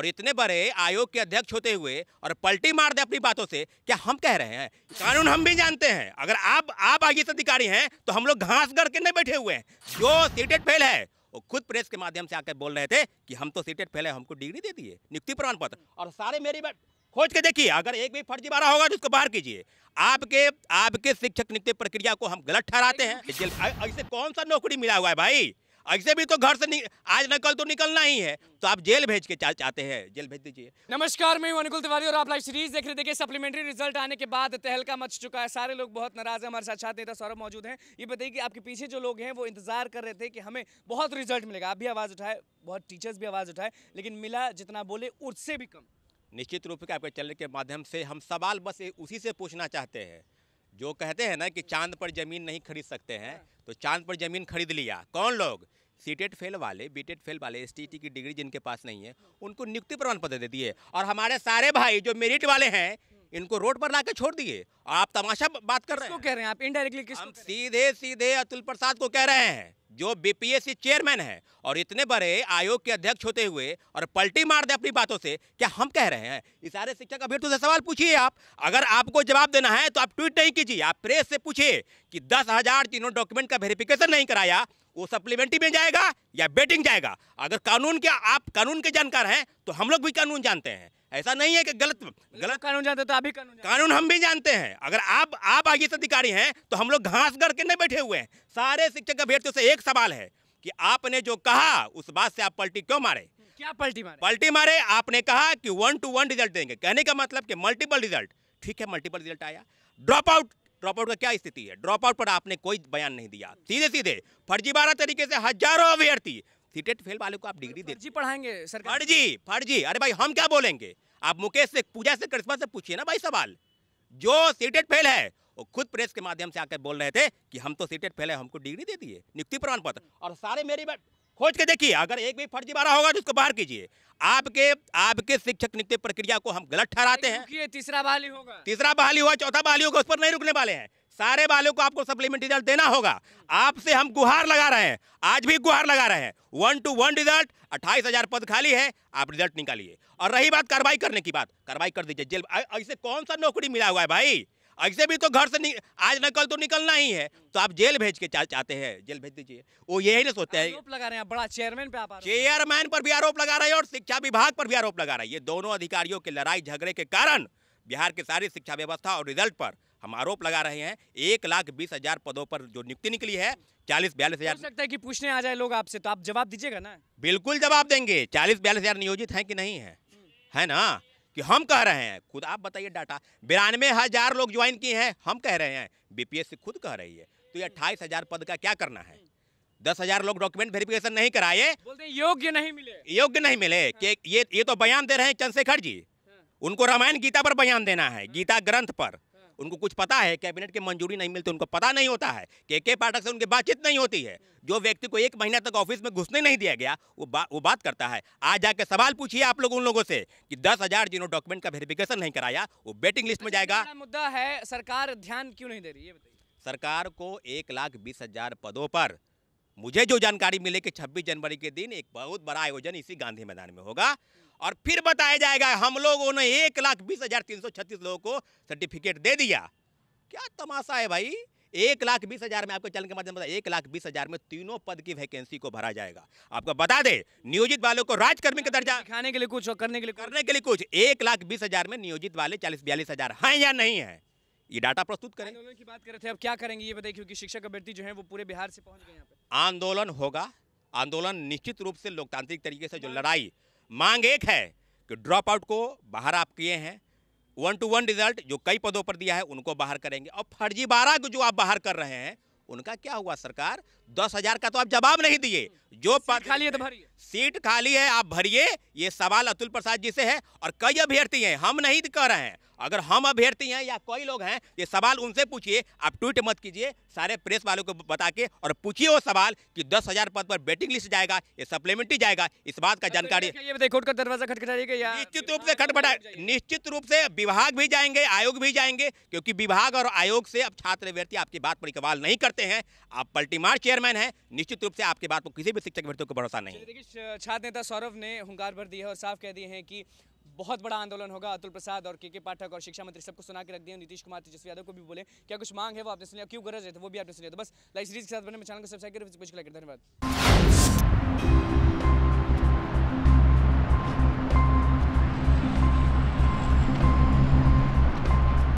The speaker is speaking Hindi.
और इतने बड़े आयोग के अध्यक्ष होते हुए और पलटी मार दे अपनी बातों से क्या हम कह रहे हैं कानून हम भी जानते हैं अगर आप आप आई अधिकारी हैं तो हम लोग घास गढ़ के नहीं बैठे हुए हैं जो सीटेट फेल है वो खुद प्रेस के माध्यम से आकर बोल रहे थे कि हम तो सीटेट फेल है हमको डिग्री दे दिए नियुक्ति प्रमाण पत्र और सारे मेरी बात खोज के देखिए अगर एक भी फर्जी बारा होगा तो उसको बाहर कीजिए आपके आपके शिक्षक नियुक्ति प्रक्रिया को हम गलत ठहराते हैं ऐसे कौन सा नौकरी मिला हुआ है भाई ऐसे भी तो घर से नि... आज न कल तो निकलना ही है तो आप जेल भेज के चा, चाहते हैं जेल भेज दीजिए नमस्कार मैं हूं अनुकुल तिवारी और आप लाइव सीरीज देख रहे देखिए सप्लीमेंट्री रिजल्ट आने के बाद तहलका मच चुका है सारे लोग बहुत नाराज है हमारे साथ छात्र नेता सौरभ मौजूद हैं ये बताइए कि आपके पीछे जो लोग हैं वो इंतजार कर रहे थे कि हमें बहुत रिजल्ट मिलेगा आप भी आवाज़ उठाए बहुत टीचर्स भी आवाज़ उठाए लेकिन मिला जितना बोले उससे भी कम निश्चित रूप से आपके चैनल के माध्यम से हम सवाल बस उसी से पूछना चाहते हैं जो कहते हैं ना कि चांद पर जमीन नहीं खरीद सकते हैं हाँ। तो चांद पर जमीन खरीद लिया कौन लोग सीटेट फेल वाले बीटेट फेल वाले एस की डिग्री जिनके पास नहीं है उनको नियुक्ति प्रमाण पत्र दे दिए और हमारे सारे भाई जो मेरिट वाले हैं इनको रोड पर ला छोड़ दिए और आप तमाशा बात कर रहे हैं कह रहे हैं आप इनडायरेक्टली किस सीधे सीधे अतुल प्रसाद को कह रहे हैं जो बीपीएससी चेयरमैन है और इतने बड़े आयोग के अध्यक्ष होते हुए और पलटी मार दे अपनी बातों से क्या हम कह रहे हैं इशारे शिक्षक अभ्यर्थी से सवाल पूछिए आप अगर आपको जवाब देना है तो आप ट्वीट नहीं कीजिए आप प्रेस से पूछिए कि दस हजार जिन्होंने डॉक्यूमेंट का वेरिफिकेशन नहीं कराया वो सप्लीमेंट्री में जाएगा या बेटिंग जाएगा अगर कानून के आप कानून के जानकार हैं तो हम लोग भी कानून जानते हैं ऐसा नहीं है कि गलत गलत कानून जानते तो आप भी कानून कानून हम भी जानते हैं अगर आप आप आगे अधिकारी हैं तो हम लोग घास गढ़ के नहीं बैठे हुए हैं सारे शिक्षक अभ्यर्थियों से एक सवाल है कि आपने जो कहा उस बात से आप पलटी क्यों मारे क्या पलटी मारे पलटी मारे आपने कहा कि वन टू वन रिजल्ट देंगे कहने का मतलब कि मल्टीपल रिजल्ट ठीक है मल्टीपल रिजल्ट आया ड्रॉप आउट ड्रॉपआउट का क्या स्थिति है ड्रॉपआउट पर आपने कोई बयान नहीं दिया सीधे सीधे फर्जीवाड़ा तरीके से हजारों अभ्यर्थी सीटेट फेल वाले को आप डिग्री दे जी पढ़ाएंगे सर फर्जी फर्जी अरे भाई हम क्या बोलेंगे आप मुकेश से पूजा से करिश्मा से पूछिए ना भाई सवाल जो सीटेट फेल है वो खुद प्रेस के माध्यम से आकर बोल रहे थे कि हम तो सीटेट फेल है हमको डिग्री दे दिए नियुक्ति प्रमाण पत्र और सारे मेरी बात खोज के देखिए अगर एक भी फर्जी बारा होगा तो उसको बाहर कीजिए आपके आपके शिक्षक नियुक्ति प्रक्रिया को हम गलत ठहराते हैं तीसरा बहाली होगा तीसरा बहाली हुआ चौथा बहाली होगा उस पर नहीं रुकने वाले हैं सारे बालों को आपको सप्लीमेंट रिजल्ट देना होगा आपसे हम गुहार लगा रहे हैं आज भी गुहार लगा रहे हैं वन टू वन रिजल्ट अट्ठाईस हजार पद खाली है आप रिजल्ट निकालिए और रही बात कार्रवाई करने की बात कार्रवाई कर दीजिए जेल ऐसे कौन सा नौकरी मिला हुआ है भाई ऐसे भी तो घर से निक... आज न कल तो निकलना ही है तो आप जेल भेज के चा, चाहते हैं जेल भेज दीजिए वो यही ना सोचते हैं लगा रहे हैं बड़ा चेयरमैन पे आप चेयरमैन पर भी आरोप लगा रहे हैं और शिक्षा विभाग पर भी आरोप लगा रहे हैं ये दोनों अधिकारियों के लड़ाई झगड़े के कारण बिहार की सारी शिक्षा व्यवस्था और रिजल्ट पर हम आरोप लगा रहे हैं एक लाख बीस हजार पदों पर जो नियुक्ति निकली है चालीस बयालीस हजार सकता है कि पूछने आ जाए लोग आपसे तो आप जवाब दीजिएगा ना बिल्कुल जवाब देंगे चालीस बयालीस हजार नियोजित हैं कि नहीं है है ना कि हम कह रहे हैं खुद आप बताइए डाटा बिरानवे हज़ार लोग ज्वाइन किए हैं हम कह रहे हैं बीपीएससी खुद कह रही है तो ये अट्ठाईस हज़ार पद का क्या करना है दस हज़ार लोग डॉक्यूमेंट वेरिफिकेशन नहीं कराए बोलते योग्य नहीं मिले योग्य नहीं मिले हाँ। कि ये ये तो बयान दे रहे हैं चंद्रशेखर जी हाँ। उनको रामायण गीता पर बयान देना है गीता ग्रंथ पर उनको कुछ पता है कैबिनेट की मंजूरी नहीं मिलती उनको पता नहीं होता है के के पाठक से उनकी बातचीत नहीं होती है जो व्यक्ति को एक महीना तक ऑफिस में घुसने नहीं दिया गया वो बा, वो बात करता है आज जाके सवाल पूछिए आप लोग उन लोगों से कि दस हजार जिन्होंने डॉक्यूमेंट का वेरिफिकेशन नहीं कराया वो वेटिंग लिस्ट में अच्छा, जाएगा मुद्दा है सरकार ध्यान क्यों नहीं दे रही है सरकार को एक लाख बीस हजार पदों पर मुझे जो जानकारी मिले कि 26 जनवरी के दिन एक बहुत बड़ा आयोजन इसी गांधी मैदान में होगा और फिर बताया जाएगा हम लोगों ने एक लाख बीस हज़ार तीन सौ छत्तीस लोगों को सर्टिफिकेट दे दिया क्या तमाशा है भाई एक लाख बीस हज़ार में आपको चैनल के माध्यम से एक लाख बीस हज़ार में तीनों पद की वैकेंसी को भरा जाएगा आपको बता दे नियोजित वालों को राजकर्मी का दर्जा खाने के लिए कुछ और करने के लिए करने के लिए कुछ एक लाख बीस हज़ार में नियोजित वाले चालीस बयालीस हज़ार है या नहीं है ये डाटा प्रस्तुत करें आंदोलन की बात कर रहे थे अब क्या करेंगे ये बताइए क्योंकि शिक्षक अभ्यर्थी जो है वो पूरे बिहार से पहुंच गए आंदोलन होगा आंदोलन निश्चित रूप से लोकतांत्रिक तरीके से जो लड़ाई मांग एक है कि ड्रॉप आउट को बाहर आप किए हैं वन टू वन रिजल्ट जो कई पदों पर दिया है उनको बाहर करेंगे और फर्जीवाड़ा को जो आप बाहर कर रहे हैं उनका क्या हुआ सरकार दस हजार का तो आप जवाब नहीं दिए जो पद खाली है तो भरिए सीट खाली है आप भरिए ये सवाल अतुल प्रसाद जी से है और कई अभ्यर्थी हैं हम नहीं कह रहे हैं अगर हम अभ्यर्थी हैं या कई लोग हैं ये सवाल उनसे पूछिए आप ट्वीट मत कीजिए सारे प्रेस वालों को बता के और पूछिए वो सवाल कि दस हज़ार पद पर वेटिंग लिस्ट जाएगा ये सप्लीमेंट्री जाएगा इस बात का जानकारी का दरवाजा खटखटाएगा निश्चित रूप से खटखटा निश्चित रूप से विभाग भी जाएंगे आयोग भी जाएंगे क्योंकि विभाग और आयोग से अब छात्र अभ्यर्थी आपकी बात पर इकबाल नहीं करते हैं आप पल्टीमार चेयरमैन हैं निश्चित रूप से आपकी बात को किसी भी शिक्षक अभ्यर्थियों को भरोसा नहीं छात्र नेता सौरभ ने हंकार भर दिए और साफ कह दिए हैं कि बहुत बड़ा आंदोलन होगा अतुल प्रसाद और के के पाठक और शिक्षा मंत्री सबको सुना के रख दिया नीतीश कुमार तेजस्वी यादव को भी बोले क्या कुछ मांग है वो आपने सुनिया क्यों गरज है थे तो वो भी आपने सुनिया तो बस लाइव सीरीज के साथ बने मैं चैनल को सब्सक्राइब करें कुछ लाइक धन्यवाद